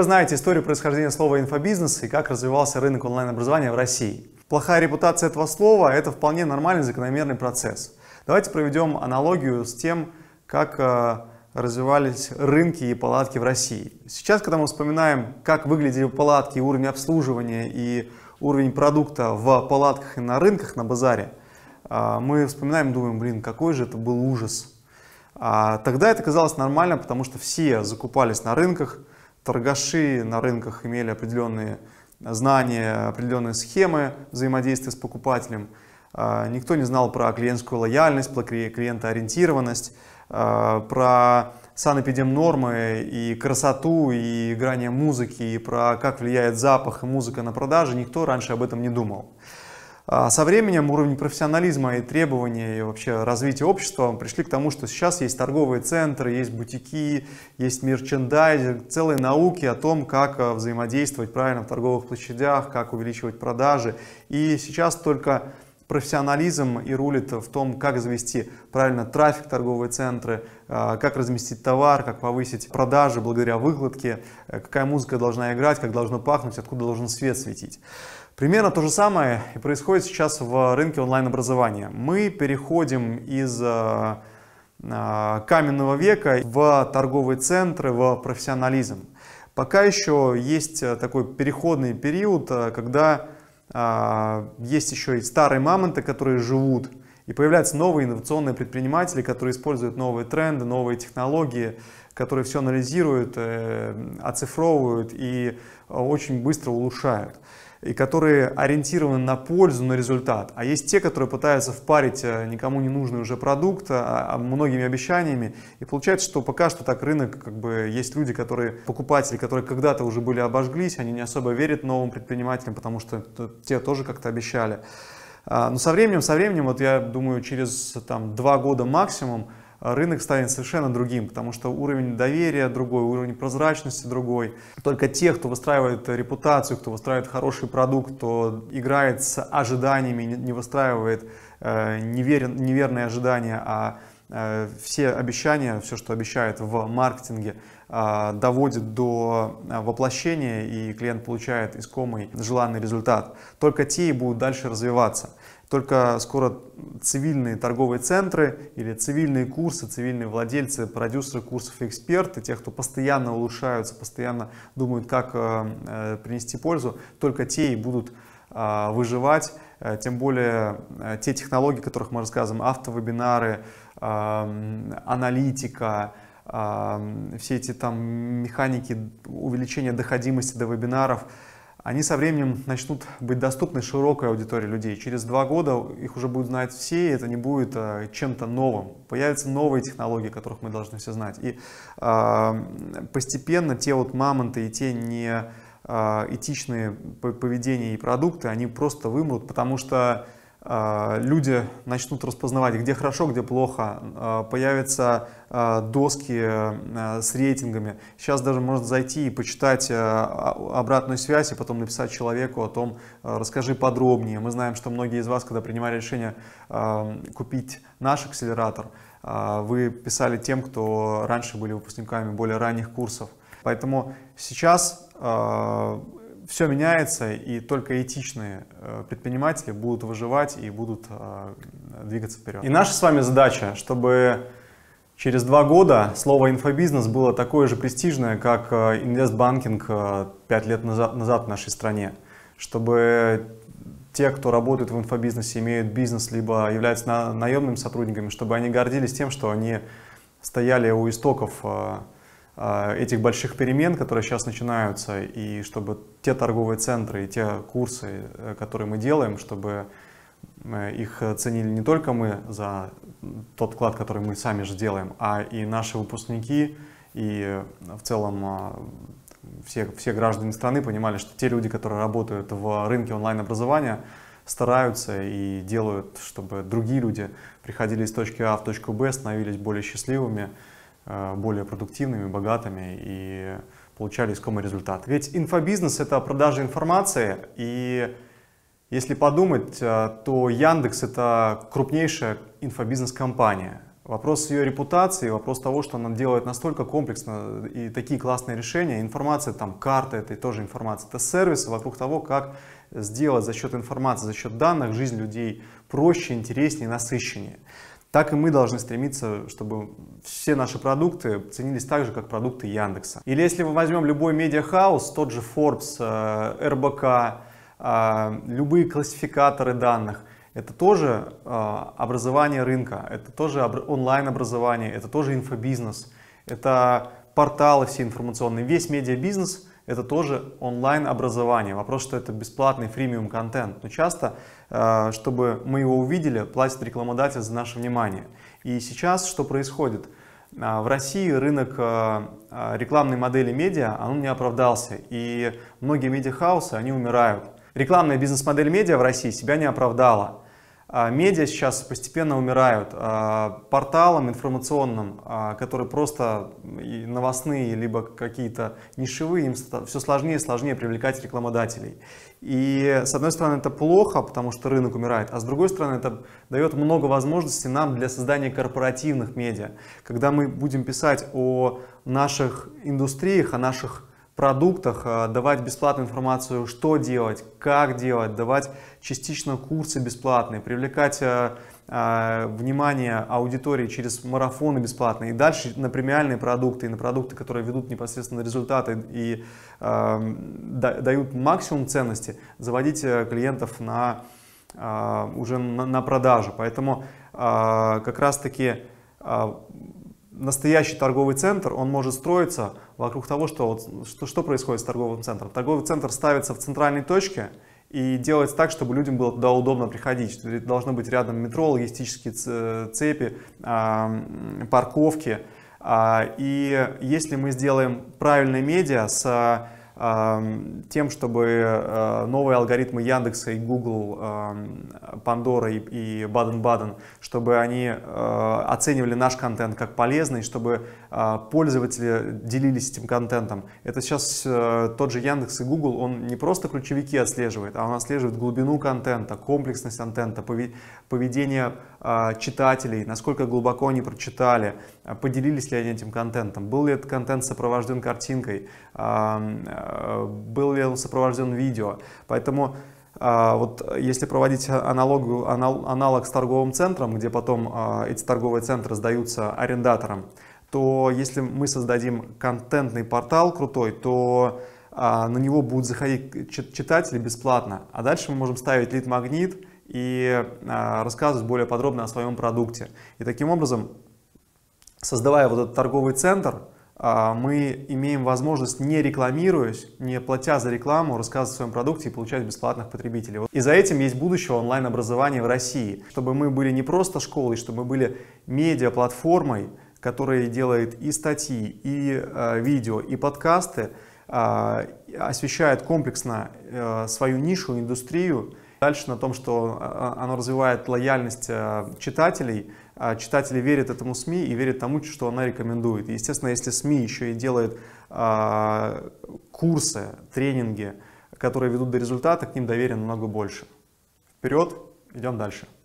вы знаете историю происхождения слова инфобизнес и как развивался рынок онлайн-образования в России. Плохая репутация этого слова – это вполне нормальный закономерный процесс. Давайте проведем аналогию с тем, как э, развивались рынки и палатки в России. Сейчас, когда мы вспоминаем, как выглядели палатки, уровень обслуживания и уровень продукта в палатках и на рынках, на базаре, э, мы вспоминаем, думаем, блин, какой же это был ужас. А тогда это казалось нормально, потому что все закупались на рынках, торгаши на рынках имели определенные знания, определенные схемы взаимодействия с покупателем. А, никто не знал про клиентскую лояльность, про клиентоориентированность, а, про санэпидемнормы и красоту, и играние музыки, и про как влияет запах и музыка на продажи. Никто раньше об этом не думал. А со временем уровень профессионализма и требования и вообще развития общества пришли к тому, что сейчас есть торговые центры, есть бутики, есть мерчендайзинг, целые науки о том, как э, взаимодействовать правильно в торговых площадях, как увеличивать продажи. И сейчас только профессионализм и рулит в том, как завести правильно трафик в торговые центры, э, как разместить товар, как повысить продажи благодаря выкладке, э, какая музыка должна играть, как должно пахнуть, откуда должен свет светить. Примерно то же самое и происходит сейчас в рынке онлайн-образования. Мы переходим из э, э, каменного века в торговые центры, в профессионализм. Пока еще есть э, такой переходный период, когда есть еще и старые мамонты, которые живут, и появляются новые инновационные предприниматели, которые используют новые тренды, новые технологии, которые все анализируют, оцифровывают и очень быстро улучшают и которые ориентированы на пользу, на результат. А есть те, которые пытаются впарить э, никому не нужный уже продукт а, а, многими обещаниями. И получается, что пока что так рынок, как бы есть люди, которые, покупатели, которые когда-то уже были обожглись, они не особо верят новым предпринимателям, потому что те тоже как-то обещали. А, но со временем, со временем, вот я думаю, через там, два года максимум, рынок станет совершенно другим, потому что уровень доверия другой, уровень прозрачности другой. Только те, кто выстраивает репутацию, кто выстраивает хороший продукт, кто играет с ожиданиями, не выстраивает э, неверен, неверные ожидания, а э, все обещания, все, что обещает в маркетинге, э, доводит до воплощения, и клиент получает искомый желанный результат. Только те и будут дальше развиваться. Только скоро цивильные торговые центры или цивильные курсы, цивильные владельцы, продюсеры курсов эксперты, те, кто постоянно улучшаются, постоянно думают, как э, э, принести пользу, только те и будут э, выживать. Тем более те технологии, о которых мы рассказываем, автовебинары, аналитика, все эти там механики увеличения доходимости до вебинаров – они со временем начнут быть доступны широкой аудитории людей. Через два года их уже будут знать все, и это не будет а, чем-то новым. Появятся новые технологии, которых мы должны все знать. И а, постепенно те вот мамонты и те не а, этичные поведения и продукты, они просто вымрут, потому что а, люди начнут распознавать, где хорошо, где плохо, а, появятся а, доски э, с рейтингами. Сейчас даже можно зайти и почитать э, обратную связь и потом написать человеку о том, э, расскажи подробнее. Мы знаем, что многие из вас, когда принимали решение купить наш акселератор, вы писали тем, кто раньше были выпускниками более ранних курсов. Поэтому сейчас все меняется, и только этичные э, предприниматели будут выживать и будут э, двигаться вперед. И наша с вами задача, чтобы через два года слово инфобизнес было такое же престижное, как э, инвестбанкинг пять лет назад, в нашей стране. Чтобы те, кто работает в инфобизнесе, имеют бизнес, либо являются наемными сотрудниками, чтобы они гордились тем, что они стояли у истоков а, этих больших перемен, которые сейчас начинаются, и чтобы те торговые центры и те курсы, э, которые мы делаем, чтобы э, их ценили не только мы за тот вклад, который мы сами же делаем, а и наши выпускники, и э, в целом а, все, все граждане страны понимали, что те люди, которые работают в рынке онлайн-образования, стараются и делают, чтобы другие люди приходили из точки А в точку Б, становились более счастливыми, Э, более продуктивными, богатыми и получали искомый результат. Ведь инфобизнес — это продажа информации, и если подумать, э, то Яндекс — это крупнейшая инфобизнес-компания. Вопрос ее репутации, вопрос того, что она делает настолько комплексно и такие классные решения. Информация, там, карты — это тоже информация. Это сервисы вокруг того, как сделать за счет информации, за счет данных жизнь людей проще, интереснее, насыщеннее. Так и мы должны стремиться, чтобы все наши продукты ценились так же, как продукты Яндекса. Или если мы возьмем любой медиахаус, тот же Forbes, э, РБК, э, любые классификаторы данных, это тоже э, образование рынка, это тоже онлайн-образование, это тоже инфобизнес, это порталы все информационные, весь медиабизнес – это тоже онлайн-образование. Вопрос, что это бесплатный фримиум контент. Но часто, э, чтобы мы его увидели, платит рекламодатель за наше внимание. И сейчас что происходит? Э, в России рынок э, рекламной модели медиа, он не оправдался. И многие медиахаусы, они умирают. Рекламная бизнес-модель медиа в России себя не оправдала. А, медиа сейчас постепенно умирают. А, Порталам информационным, а, которые просто новостные, либо какие-то нишевые, им все сложнее и сложнее привлекать рекламодателей. И с одной стороны это плохо, потому что рынок умирает, а с другой стороны это дает много возможностей нам для создания корпоративных медиа, когда мы будем писать о наших индустриях, о наших продуктах, э, давать бесплатную информацию, что делать, как делать, давать частично курсы бесплатные, привлекать э, э, внимание аудитории через марафоны бесплатные и дальше на премиальные продукты и на продукты, которые ведут непосредственно результаты и э, дают максимум ценности, заводить клиентов на, э, уже на, на продажу. Поэтому э, как раз-таки настоящий торговый центр, он может строиться вокруг того, что, вот, что, что происходит с торговым центром. Торговый центр ставится в центральной точке и делается так, чтобы людям было туда удобно приходить. Должно быть рядом метро, логистические цепи, а, парковки. А, и если мы сделаем правильное медиа с а, тем, чтобы э, новые алгоритмы Яндекса и Google, Pandora и Баден-Баден, чтобы они э, оценивали наш контент как полезный, чтобы э, пользователи делились этим контентом. Это сейчас тот же Яндекс и Google, он не просто ключевики отслеживает, а он отслеживает глубину контента, комплексность контента, поведение а, читателей, насколько глубоко они прочитали, а, поделились ли они этим контентом, был ли этот контент сопровожден картинкой, а, был ли он сопровожден видео. Поэтому вот если проводить аналогу, аналог с торговым центром, где потом эти торговые центры сдаются арендаторам, то если мы создадим контентный портал крутой, то на него будут заходить читатели бесплатно, а дальше мы можем ставить лид-магнит, и а, рассказывать более подробно о своем продукте. И таким образом, создавая вот этот торговый центр, а, мы имеем возможность, не рекламируясь, не платя за рекламу, рассказывать о своем продукте и получать бесплатных потребителей. И за этим есть будущее онлайн-образования в России, чтобы мы были не просто школой, чтобы мы были медиаплатформой, которая делает и статьи, и а, видео, и подкасты, освещает комплексно э, свою нишу, индустрию, Дальше на том, что а, а, оно развивает лояльность а, читателей, читатели верят этому СМИ и верят тому, что она рекомендует. естественно, если СМИ еще и делает курсы, тренинги, которые ведут до результата, к ним доверия намного больше. Вперед, идем дальше.